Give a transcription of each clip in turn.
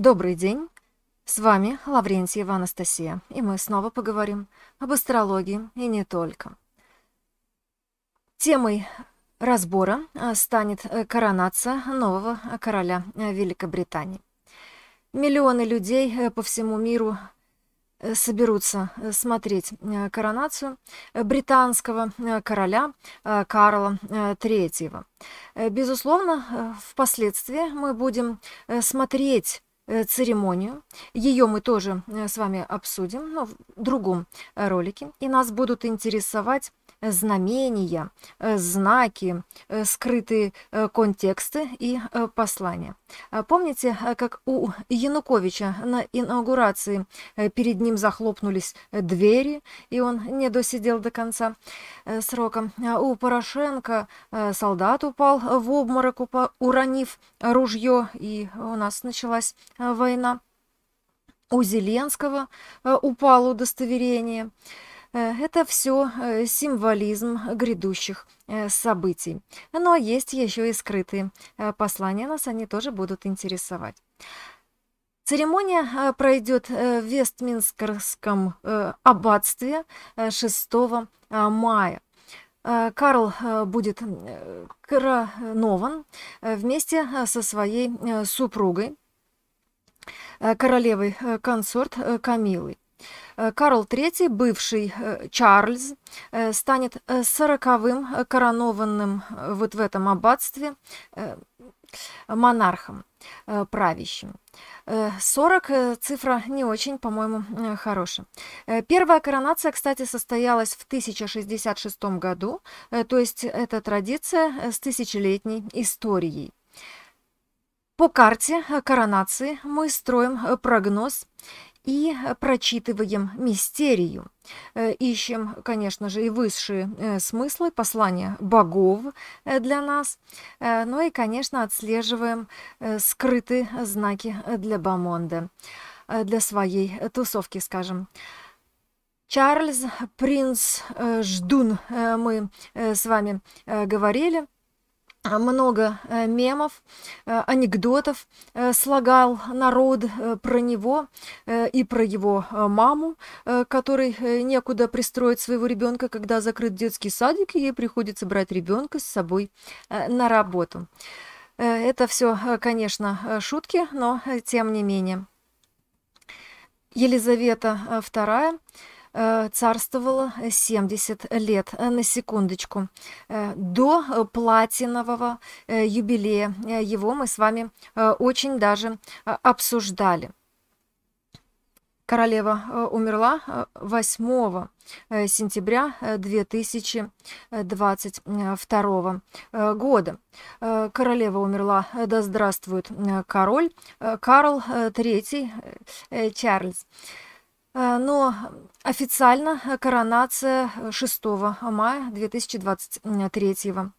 Добрый день. С вами Лаврентьева Анастасия, и мы снова поговорим об астрологии и не только. Темой разбора а, станет э, коронация нового короля э, Великобритании. Миллионы людей э, по всему миру соберутся смотреть коронацию британского короля Карла III. Безусловно, впоследствии мы будем смотреть Э, церемонию. Ее мы тоже э, с вами обсудим но в другом ролике. И нас будут интересовать э, знамения, знаки, скрытые контексты и послания. А помните, как у Януковича на инаугурации перед ним захлопнулись двери, и он не досидел до конца срока. А у Порошенко солдат упал в обморок, уронив ружье, и у нас началась Э, война. У Зеленского э, упало удостоверение. Э, это все символизм грядущих событий. Но есть еще и скрытые послания, нас они тоже будут интересовать. Церемония пройдет в Вестминстерском аббатстве 6 мая. Карл будет коронован вместе со своей супругой Э, королевой э, консорт э, Камилы. Карл III, бывший Чарльз, станет сороковым коронованным вот в этом аббатстве монархом правящим. 40 цифра не очень, по-моему, хорошая. Первая коронация, кстати, состоялась в 1066 году, то есть эта традиция с тысячелетней историей. По карте э, коронации мы строим э, прогноз и э, прочитываем мистерию. Ищем, конечно же, и высшие смыслы, послания богов для нас, ну и, конечно, отслеживаем скрытые знаки для Бамонда, для своей тусовки, скажем. Чарльз, принц Ждун, мы с вами говорили – много э, мемов, э, анекдотов э, слагал народ про него и про его маму, которой некуда пристроить своего ребенка, когда закрыт детский садик, и ей приходится брать ребенка с собой на работу. Это все, конечно, шутки, но тем не менее. Елизавета II Э, царствовала 70 э, лет, э, на секундочку, до платинового юбилея. Его мы с вами очень даже обсуждали. Королева умерла 8 сентября 2022 года. Королева умерла, да здравствует король, Карл III, Чарльз. А, но официально э, коронация 6 э, мая 2023 э,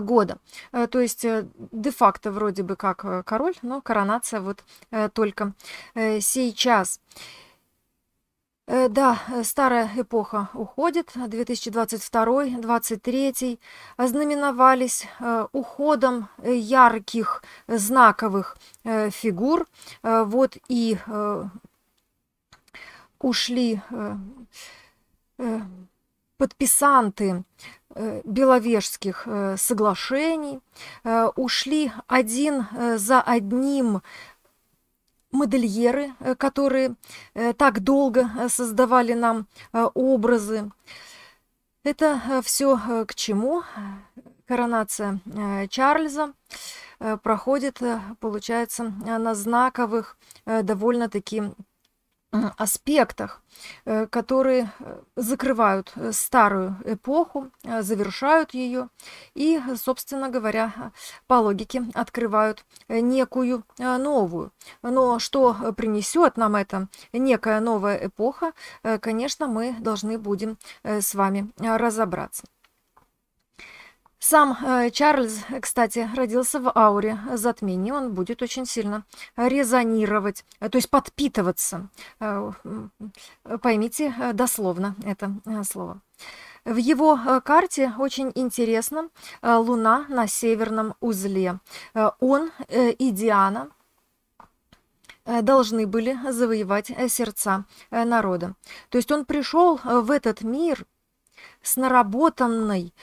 года. То есть де-факто вроде бы как король, но коронация вот только сейчас. Да, старая эпоха уходит, 2022-2023 знаменовались уходом ярких знаковых фигур. Вот и ушли э, э, подписанты э, Беловежских соглашений, ушли один за одним модельеры, которые так долго создавали нам образы. Это все к чему? Коронация Чарльза проходит, получается, на знаковых довольно-таки аспектах, э, которые э, закрывают э, старую эпоху, завершают ее и, собственно говоря, по логике открывают некую новую. Но что принесет нам это некая новая эпоха, конечно, мы должны будем с вами разобраться. Сам э, Чарльз, кстати, родился в ауре затмений. Он будет очень сильно резонировать, э, то есть подпитываться. Э, поймите э, дословно это э, слово. В его карте очень интересно Луна на северном узле. Он и Диана должны были завоевать сердца народа. То есть он пришел в этот мир с наработанной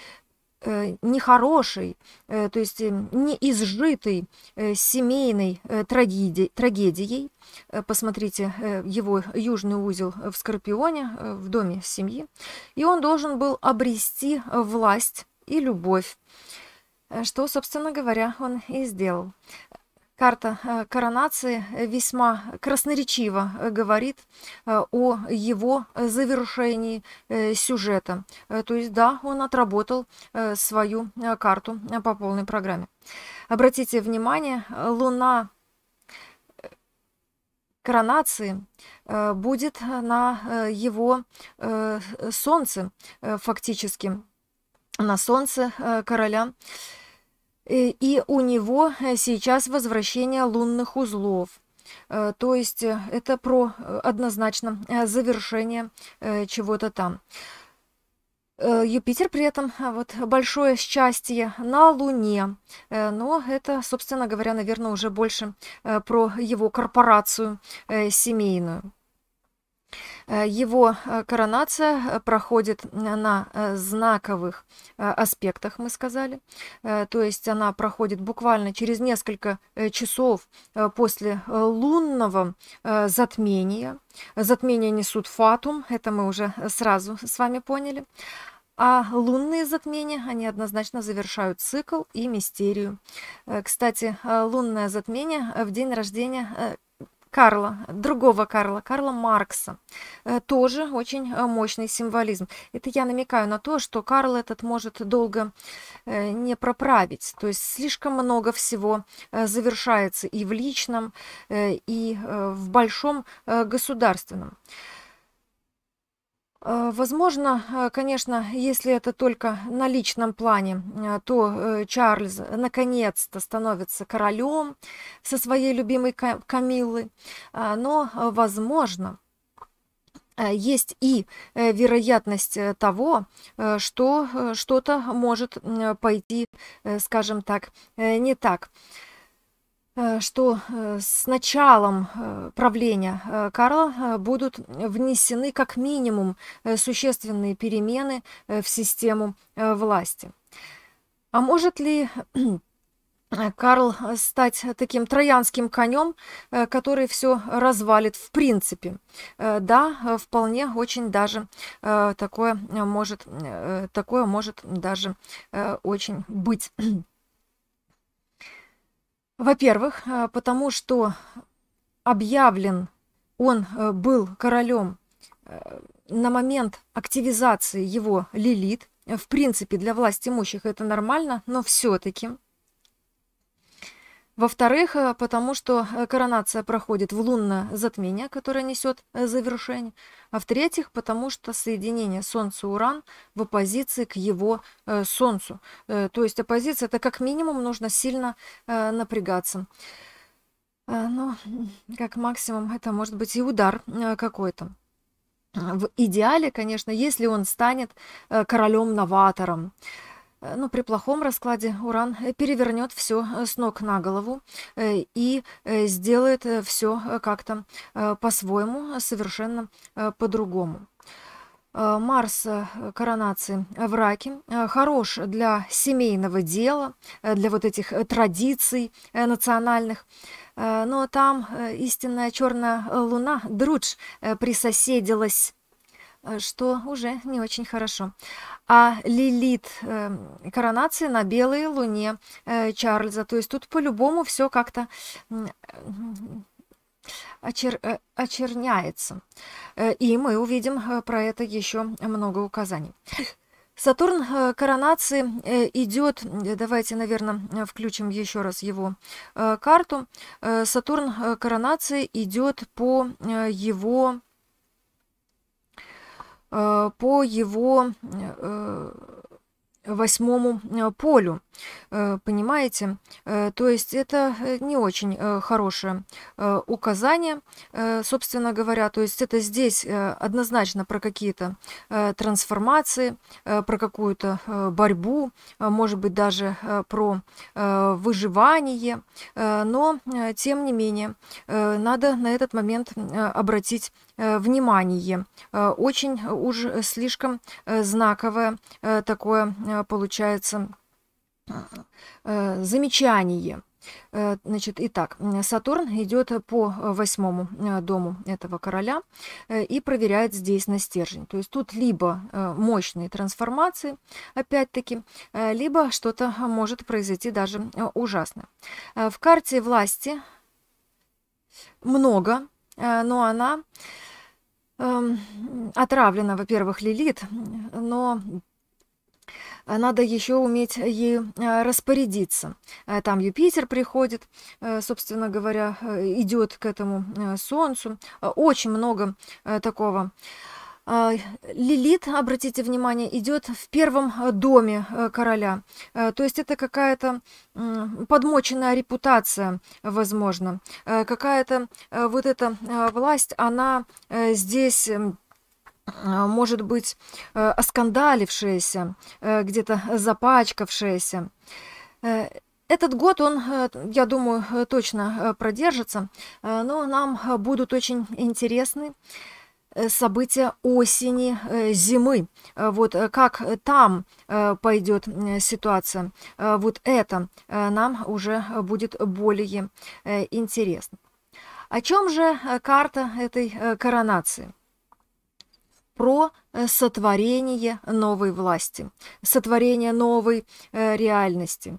Э, нехорошей, э, то есть эм, неизжитой э, семейной трагедией, трагедией. Посмотрите его южный узел в Скорпионе, в доме семьи. И он должен был обрести власть и любовь, что, собственно говоря, он и сделал. Карта э, коронации э, весьма красноречиво э, говорит о его завершении сюжета. То есть, да, он отработал свою карту по полной программе. Обратите внимание, Луна коронации будет на его солнце фактически, на солнце короля Э, и у него э, сейчас возвращение лунных узлов. Э, то есть это про однозначно завершение чего-то там. Юпитер при этом а, вот большое счастье на Луне, но это, собственно говоря, наверное, уже больше про его корпорацию семейную. Э, его э, коронация э, проходит на знаковых аспектах, мы сказали. То есть она проходит буквально через несколько часов после лунного затмения. Затмения несут фатум, это мы уже сразу с вами поняли. А лунные затмения, они однозначно завершают цикл и мистерию. Кстати, лунное затмение в день рождения Карла, другого Карла, Карла Маркса. Э, тоже очень э, мощный символизм. Это я намекаю на то, что Карл этот может долго э, не проправить. То есть слишком много всего завершается и в личном, и в большом государственном. Э, возможно, э, конечно, если это только на личном плане, э, то Чарльз наконец-то становится королем со своей любимой Камиллы, но, возможно, есть и вероятность того, что что-то может пойти, скажем так, не так. Э, что э, с началом э, правления Карла будут внесены как минимум существенные перемены в систему власти. А может ли Карл стать таким троянским конем, который все развалит в принципе. Да, вполне очень даже такое может, такое может даже очень быть. Во-первых, э, потому что объявлен он э, был королем э, на момент активизации его Лилит. В принципе, для власти имущих это нормально, но все-таки во-вторых, э, потому что э, коронация проходит в лунное затмение, которое несет э, завершение. А в-третьих, потому что соединение Солнца-Уран в оппозиции к его Солнцу. То есть оппозиция, это как минимум нужно сильно напрягаться. Ну, как максимум, это может быть и удар какой-то. В идеале, конечно, если он станет королем-новатором, Э, ну, при плохом раскладе уран э, перевернет все э, с ног на голову и сделает все как-то по-своему, совершенно по-другому. Марс коронации в Раке хорош для семейного дела, для вот этих традиций национальных. Но там истинная черная луна, Друдж, присоседилась Э, что уже не очень хорошо. А лилит эм, коронации на белой луне э, Чарльза. То есть тут по-любому все как-то э, очер... очерняется. И мы увидим про это еще много указаний. Сатурн коронации идет, давайте, наверное, включим еще раз его карту. Сатурн коронации идет по его Э, по его э, восьмому э, полю. Э, понимаете? Э, то есть это не очень хорошее указание, собственно говоря. То есть это здесь однозначно про какие-то трансформации, про какую-то борьбу, может быть даже про выживание. Но, тем не менее, надо на этот момент обратить внимание. Очень уж слишком знаковое такое Э, получается, э, замечание. Э, значит, итак, Сатурн идет по восьмому дому этого короля и проверяет здесь на стержень. То есть тут либо мощные трансформации, опять-таки, либо что-то может произойти даже ужасно. В карте власти много, но она эм, отравлена, во-первых, Лилит, но а надо еще уметь ей э, распорядиться. А там Юпитер приходит, э, собственно говоря, э, идет к этому Солнцу. Очень много такого. А, Лилит, обратите внимание, идет в первом доме короля. То есть это какая-то подмоченная репутация, возможно. Какая-то вот эта власть, она здесь а, может быть, э, оскандалившаяся, э, где-то запачкавшаяся. Э, этот год он, я думаю, точно продержится, но нам будут очень интересны события осени, зимы. Вот как там пойдет ситуация, вот это нам уже будет более интересно. О чем же карта этой коронации? про э, сотворение новой власти, сотворение новой э, реальности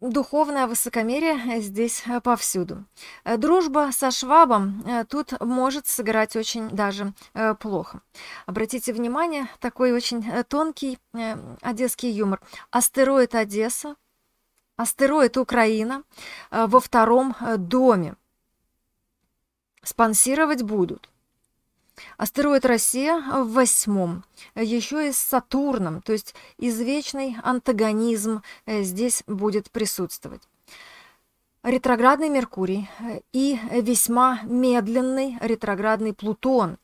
духовное высокомерие здесь э, повсюду. Дружба со швабом тут может сыграть очень даже плохо. Обратите внимание, такой очень тонкий одесский юмор. Астероид Одесса, астероид Украина во втором доме. Спонсировать будут. Астероид «Россия» в восьмом, еще и с Сатурном, то есть извечный антагонизм э, здесь будет присутствовать. Ретроградный Меркурий э, и весьма медленный ретроградный Плутон.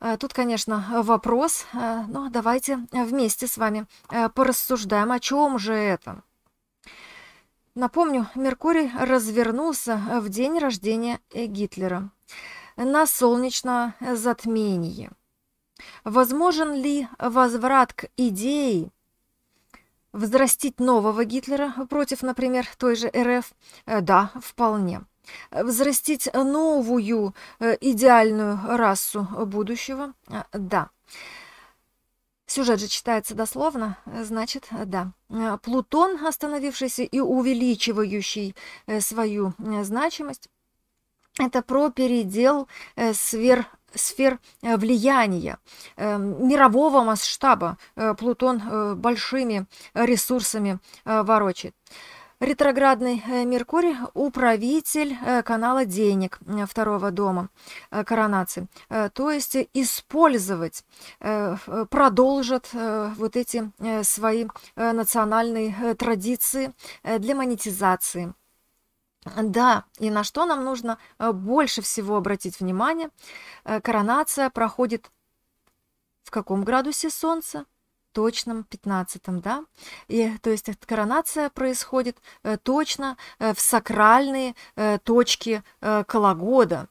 Э, тут, конечно, вопрос, но давайте вместе с вами порассуждаем, о чем же это. Напомню, Меркурий развернулся в день рождения Гитлера на солнечное затмение. Возможен ли возврат к идее взрастить нового Гитлера против, например, той же РФ? Э, да, вполне. Взрастить новую э, идеальную расу будущего? Э, да. Сюжет же читается дословно, значит, да. Плутон, остановившийся и увеличивающий свою значимость, это про передел э, сфер сфер э, влияния э, мирового масштаба Плутон большими ресурсами ворочит. Ретроградный Меркурий – управитель канала денег второго дома коронации. То есть использовать, продолжат вот эти свои национальные традиции для монетизации – да, и на что нам нужно э, больше всего обратить внимание? Э, коронация проходит в каком градусе Солнца? точном 15 да? И, то есть коронация происходит э, точно в сакральные точки кологода.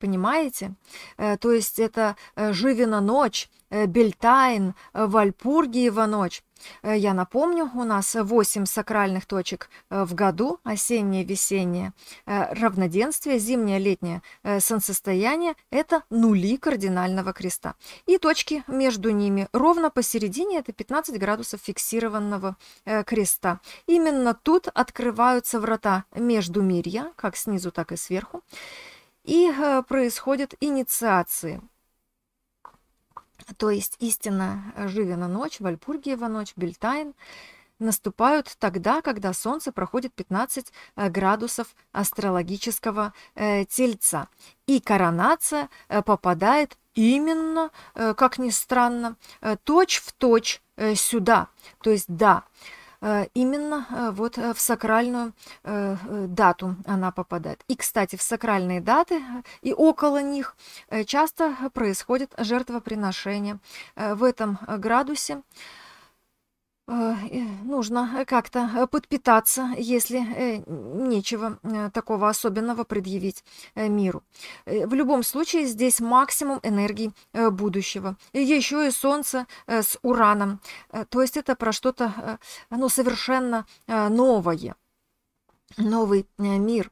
Понимаете? Э, то есть это э, Живина ночь, э, Бельтайн, Вальпургиева ночь. Я напомню, у нас 8 сакральных точек в году, осеннее, весеннее, равноденствие, зимнее, летнее, солнцестояние – это нули кардинального креста. И точки между ними ровно посередине – это 15 градусов фиксированного креста. Именно тут открываются врата между мирья, как снизу, так и сверху, и э, происходят инициации. То есть истина э, Живина ночь, Вальпургиева ночь, Бельтайн наступают тогда, когда Солнце проходит 15 э, градусов астрологического тельца. И коронация попадает именно, как ни странно, точь в точь сюда. То есть да, Э, именно э, вот э, в сакральную дату она попадает. И, кстати, в сакральные даты и около них часто происходит жертвоприношение в этом градусе. Э, нужно э, как-то э, подпитаться, если нечего такого особенного предъявить миру. В любом случае здесь максимум энергии будущего. И еще и Солнце с Ураном. То есть это про что-то ну, совершенно новое новый мир.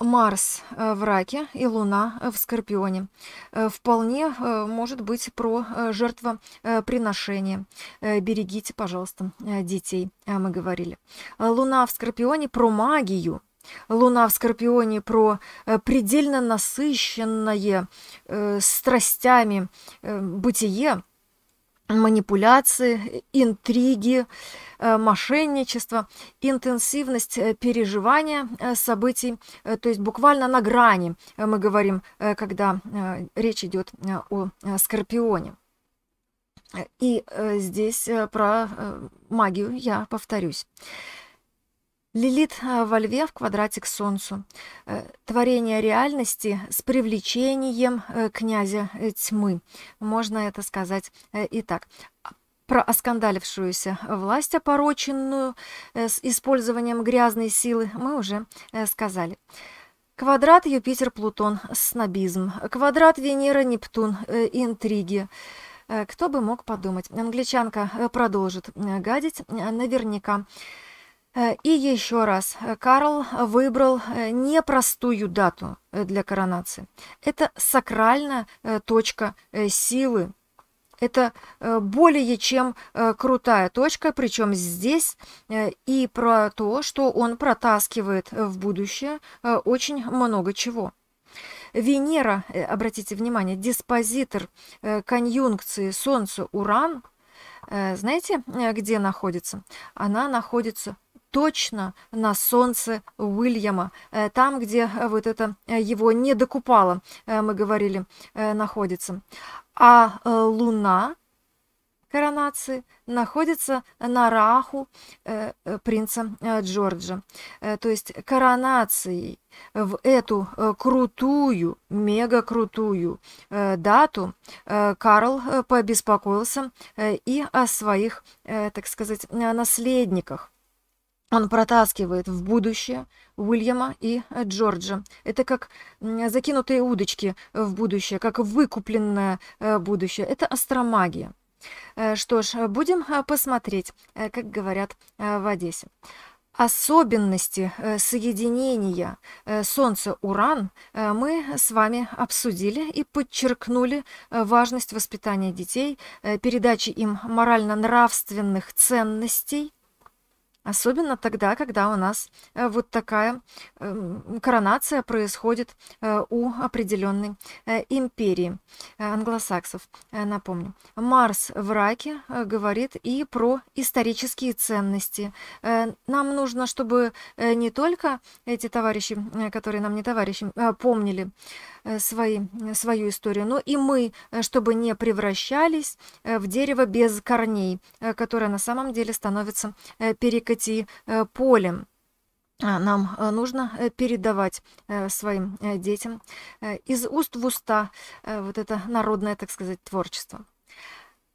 Марс э, в раке и Луна э, в Скорпионе. Э, вполне может быть про жертвоприношение. Берегите, пожалуйста, детей, мы говорили. Луна в Скорпионе про магию. Луна в Скорпионе про предельно насыщенное страстями бытие – манипуляции, интриги, э, мошенничество, интенсивность э, переживания э, событий, то есть буквально на грани мы говорим, когда речь идет о скорпионе. И здесь про магию я повторюсь. Лилит а, во льве в квадрате к солнцу. Э, творение реальности с привлечением э, князя э, тьмы. Можно это сказать и так а, про оскандалившуюся власть, опороченную с использованием грязной силы, мы уже сказали. Квадрат Юпитер-Плутон – снобизм. Квадрат Венера-Нептун – интриги. Кто бы мог подумать. Англичанка продолжит гадить наверняка. Э, и еще раз, э, Карл выбрал э, непростую дату для коронации. Это сакральная точка силы. Это более чем крутая точка, причем здесь и про то, что он протаскивает в будущее очень много чего. Венера, обратите внимание, диспозитор конъюнкции Солнца-Уран, знаете, где находится? Она находится точно на солнце Уильяма, э, там, где э, вот это э, его не докупало, мы говорили, находится. А луна коронации находится на Раху принца Джорджа. то есть коронацией в эту крутую, мега-крутую дату Карл побеспокоился и о своих, так сказать, наследниках. Он протаскивает в будущее Уильяма и э, Джорджа. Это как закинутые удочки в будущее, как выкупленное э, будущее. Это астромагия. Э, что ж, будем посмотреть, как говорят в Одессе. Особенности соединения Солнца-Уран мы с вами обсудили и подчеркнули важность воспитания детей, передачи им морально-нравственных ценностей, Особенно тогда, когда у нас э, вот такая эм, коронация происходит э, у определенной э, империи англосаксов, напомню. Марс в раке говорит и про исторические ценности. Нам нужно, чтобы не только эти товарищи, которые нам не товарищи, помнили свои, свою историю, но и мы, чтобы не превращались в дерево без корней, которое на самом деле становится перекрытым Кати э, Полем э, нам э, нужно передавать своим детям из уст в уста вот это народное, так сказать, творчество.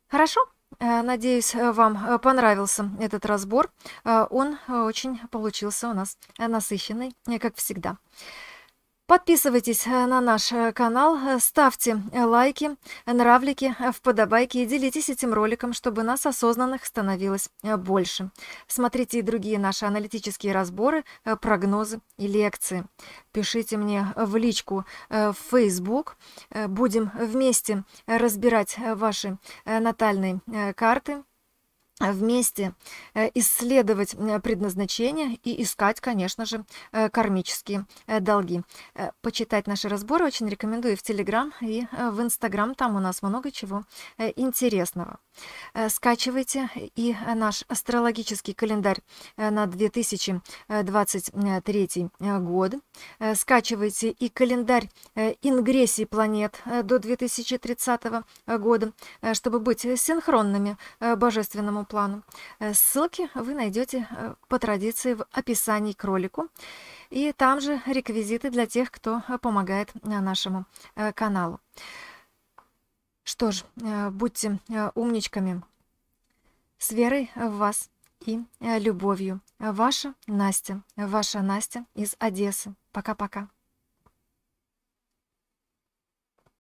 Хорошо? Надеюсь, вам понравился этот разбор. Он очень получился у нас насыщенный, как всегда. Подписывайтесь э, на наш э, канал, э, ставьте лайки, нравлики, в подобайки и делитесь этим роликом, чтобы нас осознанных становилось больше. Смотрите и другие наши аналитические разборы, прогнозы и лекции. Пишите мне в личку в Facebook. Будем вместе разбирать ваши натальные карты, вместе э, исследовать предназначение и искать, конечно же, э, кармические э, долги. Почитать наши разборы очень рекомендую в Телеграм и в Инстаграм, там у нас много чего интересного. Скачивайте и наш астрологический календарь на 2023 год. Скачивайте и календарь ингрессий планет до 2030 года, чтобы быть синхронными божественному планету плану. Э, ссылки вы найдете э, по традиции в описании к ролику. И там же реквизиты для тех, кто э, помогает нашему каналу. Что ж, будьте умничками с верой в вас и любовью. Ваша Настя, ваша Настя из Одессы. Пока-пока.